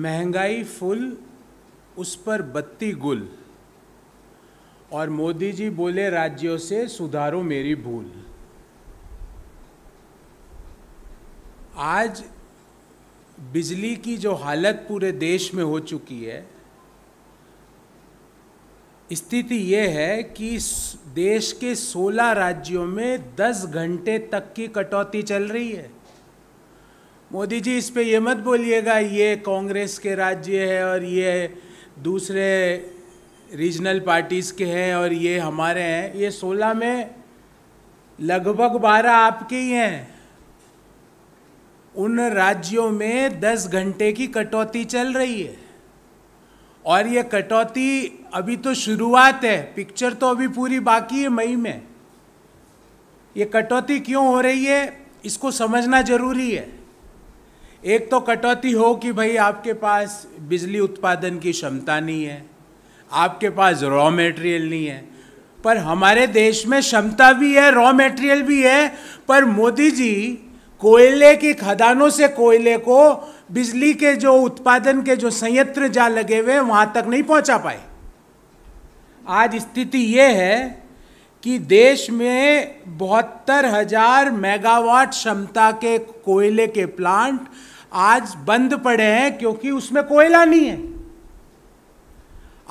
महंगाई फुल उस पर बत्ती गुल और मोदी जी बोले राज्यों से सुधारो मेरी भूल आज बिजली की जो हालत पूरे देश में हो चुकी है स्थिति ये है कि देश के 16 राज्यों में 10 घंटे तक की कटौती चल रही है मोदी जी इस पे ये मत बोलिएगा ये कांग्रेस के राज्य है और ये दूसरे रीजनल पार्टीज़ के हैं और ये हमारे हैं ये सोलह में लगभग बारह आपके ही हैं उन राज्यों में दस घंटे की कटौती चल रही है और ये कटौती अभी तो शुरुआत है पिक्चर तो अभी पूरी बाकी है मई में ये कटौती क्यों हो रही है इसको समझना ज़रूरी है एक तो कटौती हो कि भाई आपके पास बिजली उत्पादन की क्षमता नहीं है आपके पास रॉ मटेरियल नहीं है पर हमारे देश में क्षमता भी है रॉ मटेरियल भी है पर मोदी जी कोयले की खदानों से कोयले को बिजली के जो उत्पादन के जो संयंत्र जा लगे हुए हैं वहाँ तक नहीं पहुँचा पाए आज स्थिति ये है कि देश में बहत्तर हजार मेगावाट क्षमता के कोयले के प्लांट आज बंद पड़े हैं क्योंकि उसमें कोयला नहीं है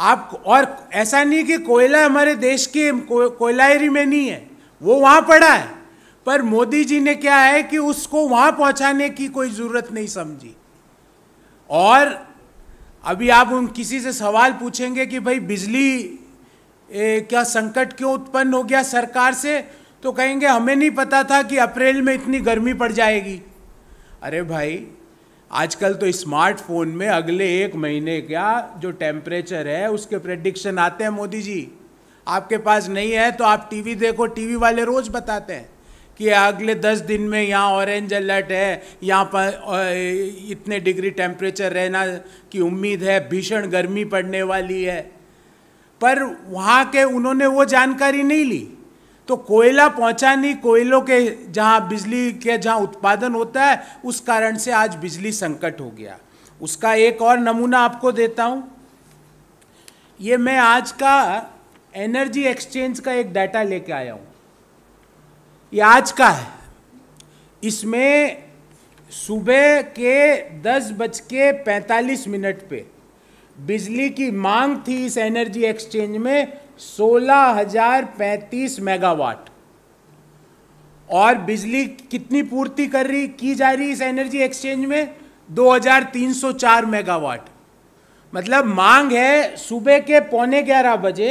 आप और ऐसा नहीं कि कोयला हमारे देश के को, कोयलायरी में नहीं है वो वहां पड़ा है पर मोदी जी ने क्या है कि उसको वहां पहुंचाने की कोई ज़रूरत नहीं समझी और अभी आप उन किसी से सवाल पूछेंगे कि भाई बिजली ए, क्या संकट क्यों उत्पन्न हो गया सरकार से तो कहेंगे हमें नहीं पता था कि अप्रैल में इतनी गर्मी पड़ जाएगी अरे भाई आजकल तो स्मार्टफोन में अगले एक महीने का जो टेम्परेचर है उसके प्रडिक्शन आते हैं मोदी जी आपके पास नहीं है तो आप टीवी देखो टीवी वाले रोज़ बताते हैं कि अगले दस दिन में यहाँ ऑरेंज अलर्ट है यहाँ पर इतने डिग्री टेम्परेचर रहना की उम्मीद है भीषण गर्मी पड़ने वाली है पर वहाँ के उन्होंने वो जानकारी नहीं ली तो कोयला पहुंचानी कोयलों के जहां बिजली के जहां उत्पादन होता है उस कारण से आज बिजली संकट हो गया उसका एक और नमूना आपको देता हूं ये मैं आज का एनर्जी एक्सचेंज का एक डाटा लेके आया हूं ये आज का है इसमें सुबह के दस बज के पैंतालीस मिनट पे बिजली की मांग थी इस एनर्जी एक्सचेंज में 16035 मेगावाट और बिजली कितनी पूर्ति कर रही की जा रही इस एनर्जी एक्सचेंज में 2304 मेगावाट मतलब मांग है सुबह के पौने ग्यारह बजे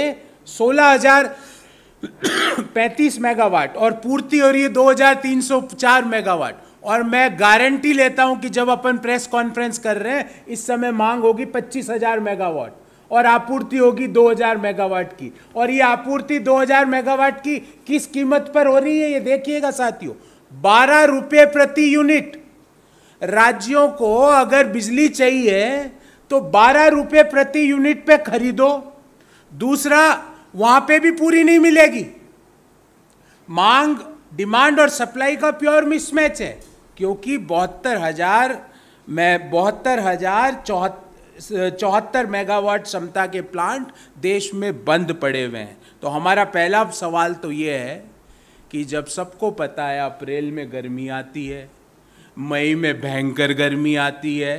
16035 मेगावाट और पूर्ति हो रही है 2304 मेगावाट और मैं गारंटी लेता हूं कि जब अपन प्रेस कॉन्फ्रेंस कर रहे हैं इस समय मांग होगी 25000 मेगावाट और आपूर्ति होगी 2000 मेगावाट की और ये आपूर्ति 2000 मेगावाट की किस कीमत पर हो रही है ये देखिएगा साथियों बारह रुपये प्रति यूनिट राज्यों को अगर बिजली चाहिए तो बारह रुपये प्रति यूनिट पे खरीदो दूसरा वहां पे भी पूरी नहीं मिलेगी मांग डिमांड और सप्लाई का प्योर मिसमैच है क्योंकि बहत्तर हजार मैं बहत्तर हजार चौहत्तर चौहत्तर मेगावाट क्षमता के प्लांट देश में बंद पड़े हुए हैं तो हमारा पहला सवाल तो ये है कि जब सबको पता है अप्रैल में गर्मी आती है मई में भयंकर गर्मी आती है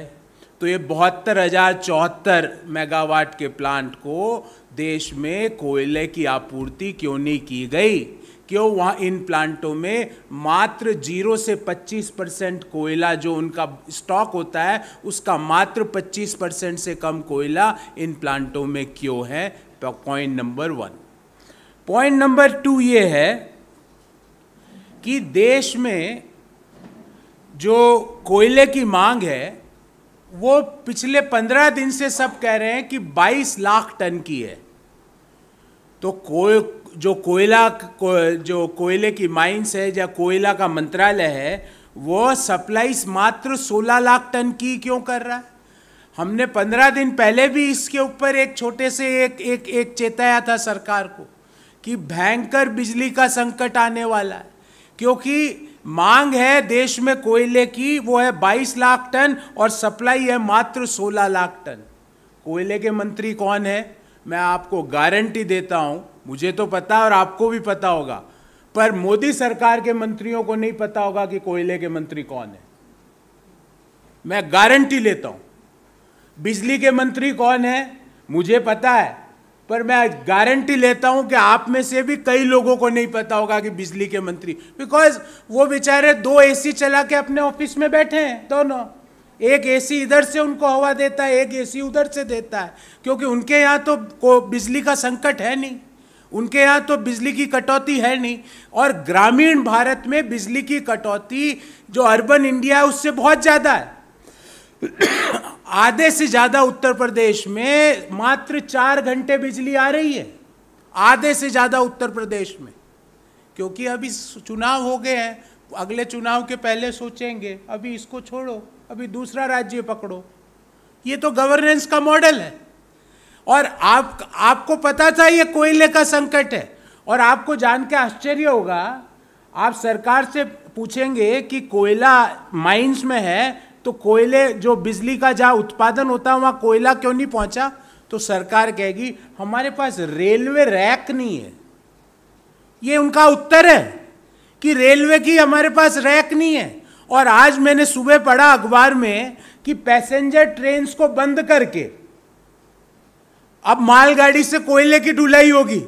तो ये बहत्तर हज़ार चौहत्तर मेगावाट के प्लांट को देश में कोयले की आपूर्ति क्यों नहीं की गई क्यों वहाँ इन प्लांटों में मात्र जीरो से 25 परसेंट कोयला जो उनका स्टॉक होता है उसका मात्र 25 परसेंट से कम कोयला इन प्लांटों में क्यों है point number one point number two ये है कि देश में जो कोयले की मांग है वो पिछले पंद्रह दिन से सब कह रहे हैं कि 22 लाख टन की है तो कोय जो कोयला को, जो कोयले की माइंस है या कोयला का मंत्रालय है वो सप्लाईस मात्र 16 लाख टन की क्यों कर रहा है हमने 15 दिन पहले भी इसके ऊपर एक छोटे से एक एक एक चेताया था सरकार को कि भयंकर बिजली का संकट आने वाला है क्योंकि मांग है देश में कोयले की वो है 22 लाख टन और सप्लाई है मात्र 16 लाख टन कोयले के मंत्री कौन है मैं आपको गारंटी देता हूँ मुझे तो पता और आपको भी पता होगा पर मोदी सरकार के मंत्रियों को नहीं पता होगा कि कोयले के मंत्री कौन है मैं गारंटी लेता हूं बिजली के मंत्री कौन है मुझे पता है पर मैं गारंटी लेता हूं कि आप में से भी कई लोगों को नहीं पता होगा कि बिजली के मंत्री बिकॉज वो बेचारे दो एसी चला के अपने ऑफिस में बैठे हैं दोनों एक एसी इधर से उनको हवा देता है एक एसी उधर से देता है क्योंकि उनके यहाँ तो को बिजली का संकट है नहीं उनके यहाँ तो बिजली की कटौती है नहीं और ग्रामीण भारत में बिजली की कटौती जो अर्बन इंडिया है उससे बहुत ज़्यादा है आधे से ज़्यादा उत्तर प्रदेश में मात्र चार घंटे बिजली आ रही है आधे से ज़्यादा उत्तर प्रदेश में क्योंकि अभी चुनाव हो गए हैं अगले चुनाव के पहले सोचेंगे अभी इसको छोड़ो अभी दूसरा राज्य पकड़ो ये तो गवर्नेंस का मॉडल है और आप आपको पता था ये कोयले का संकट है और आपको जान के आश्चर्य होगा आप सरकार से पूछेंगे कि कोयला माइंस में है तो कोयले जो बिजली का जहाँ उत्पादन होता है वहाँ कोयला क्यों नहीं पहुँचा तो सरकार कहेगी हमारे पास रेलवे रैक नहीं है ये उनका उत्तर है कि रेलवे की हमारे पास रैक नहीं है और आज मैंने सुबह पढ़ा अखबार में कि पैसेंजर ट्रेन्स को बंद करके अब मालगाड़ी से कोयले की ढुलाई होगी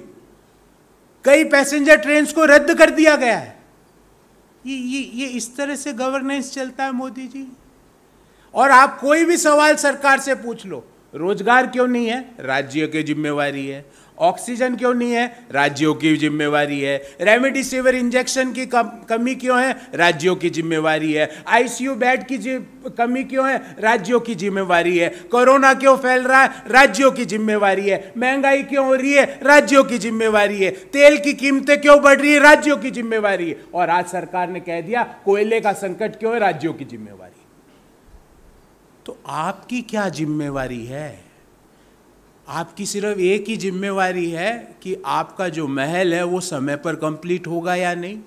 कई पैसेंजर ट्रेन को रद्द कर दिया गया है ये ये ये इस तरह से गवर्नेंस चलता है मोदी जी और आप कोई भी सवाल सरकार से पूछ लो रोजगार क्यों नहीं है राज्य की जिम्मेवारी है ऑक्सीजन क्यों नहीं है राज्यों की जिम्मेवारी है रेमडेसिविर इंजेक्शन की कम, कमी क्यों है राज्यों की जिम्मेवारी है आईसीयू बेड की कमी क्यों है राज्यों की जिम्मेवारी है कोरोना क्यों फैल रहा है राज्यों की जिम्मेवारी है महंगाई क्यों हो रही है राज्यों की जिम्मेवारी है तेल की कीमतें क्यों बढ़ रही है राज्यों की जिम्मेवारी है और आज सरकार ने कह दिया कोयले का संकट क्यों है राज्यों की जिम्मेवारी तो आपकी क्या जिम्मेवारी है आपकी सिर्फ एक ही जिम्मेवारी है कि आपका जो महल है वो समय पर कंप्लीट होगा या नहीं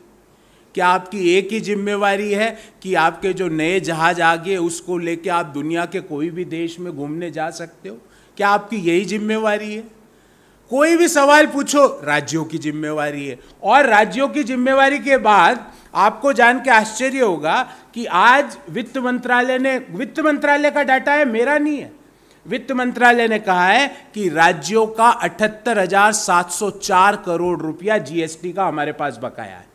क्या आपकी एक ही जिम्मेवारी है कि आपके जो नए जहाज आ गए उसको लेके आप दुनिया के कोई भी देश में घूमने जा सकते हो क्या आपकी यही जिम्मेवारी है कोई भी सवाल पूछो राज्यों की जिम्मेवारी है और राज्यों की जिम्मेवारी के बाद आपको जान के आश्चर्य होगा कि आज वित्त मंत्रालय ने वित्त मंत्रालय का डाटा है मेरा नहीं है वित्त मंत्रालय ने कहा है कि राज्यों का अठहत्तर हजार सात सौ चार करोड़ रुपया जीएसटी का हमारे पास बकाया है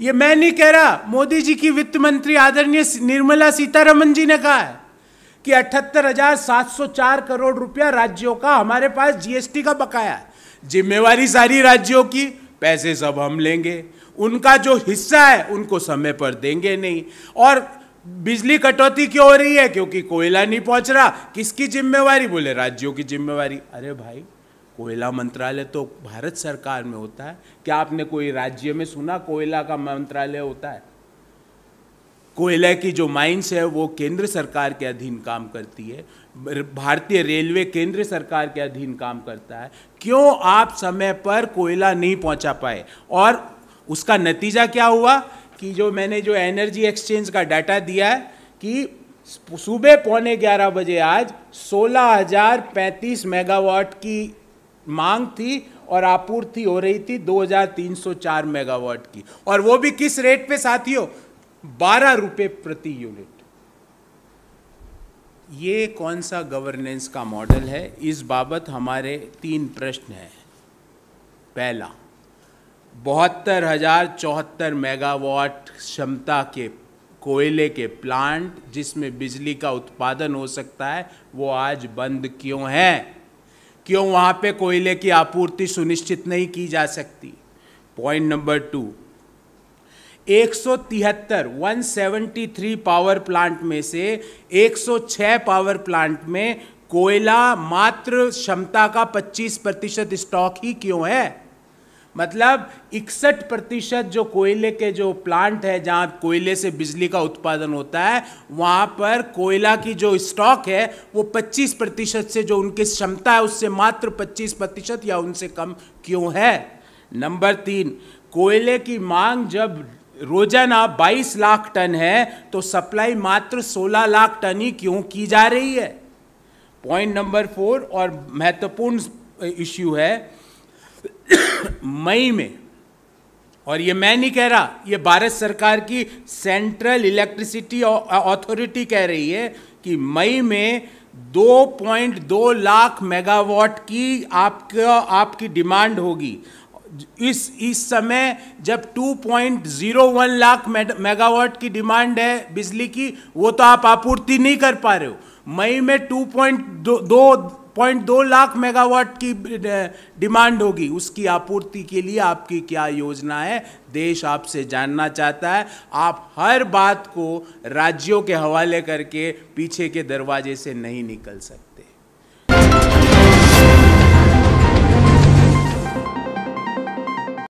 ये मैं नहीं कह रहा मोदी जी की वित्त मंत्री आदरणीय निर्मला सीतारमन जी ने कहा है कि अठहत्तर हजार सात सौ चार करोड़ रुपया राज्यों का हमारे पास जीएसटी का बकाया है जिम्मेवारी सारी राज्यों की पैसे सब हम लेंगे उनका जो हिस्सा है उनको समय पर देंगे नहीं और बिजली कटौती क्यों हो रही है क्योंकि कोयला नहीं पहुंच रहा किसकी जिम्मेवारी बोले राज्यों की जिम्मेवारी अरे भाई कोयला मंत्रालय तो भारत सरकार में होता है क्या आपने कोई राज्य में सुना कोयला का मंत्रालय होता है कोयला की जो माइंस है वो केंद्र सरकार के अधीन काम करती है भारतीय रेलवे केंद्र सरकार के अधीन काम करता है क्यों आप समय पर कोयला नहीं पहुंचा पाए और उसका नतीजा क्या हुआ कि जो मैंने जो एनर्जी एक्सचेंज का डाटा दिया है कि सुबह पौने ग्यारह बजे आज सोलह हजार पैंतीस मेगावाट की मांग थी और आपूर्ति हो रही थी 2304 मेगावाट की और वो भी किस रेट पे साथियों बारह रुपये प्रति यूनिट ये कौन सा गवर्नेंस का मॉडल है इस बाबत हमारे तीन प्रश्न हैं पहला बहत्तर हज़ार चौहत्तर मेगावाट क्षमता के कोयले के प्लांट जिसमें बिजली का उत्पादन हो सकता है वो आज बंद क्यों हैं क्यों वहाँ पे कोयले की आपूर्ति सुनिश्चित नहीं की जा सकती point number two seventy three power plant में से 106 पावर प्लांट में कोयला मात्र क्षमता का 25 प्रतिशत स्टॉक ही क्यों है मतलब इकसठ प्रतिशत जो कोयले के जो प्लांट है जहाँ कोयले से बिजली का उत्पादन होता है वहाँ पर कोयला की जो स्टॉक है वो 25 प्रतिशत से जो उनकी क्षमता है उससे मात्र 25 प्रतिशत या उनसे कम क्यों है नंबर तीन कोयले की मांग जब रोजाना 22 लाख टन है तो सप्लाई मात्र 16 लाख टन ही क्यों की जा रही है पॉइंट नंबर फोर और महत्वपूर्ण इश्यू है मई में और ये मैं नहीं कह रहा ये भारत सरकार की सेंट्रल इलेक्ट्रिसिटी अथॉरिटी कह रही है कि मई में 2.2 लाख मेगावाट की आपका आपकी डिमांड होगी इस इस समय जब 2.01 लाख मेगावाट की डिमांड है बिजली की वो तो आप आपूर्ति नहीं कर पा रहे हो मई में 2.2 पॉइंट दो लाख मेगावाट की डिमांड होगी उसकी आपूर्ति के लिए आपकी क्या योजना है देश आपसे जानना चाहता है आप हर बात को राज्यों के हवाले करके पीछे के दरवाजे से नहीं निकल सकते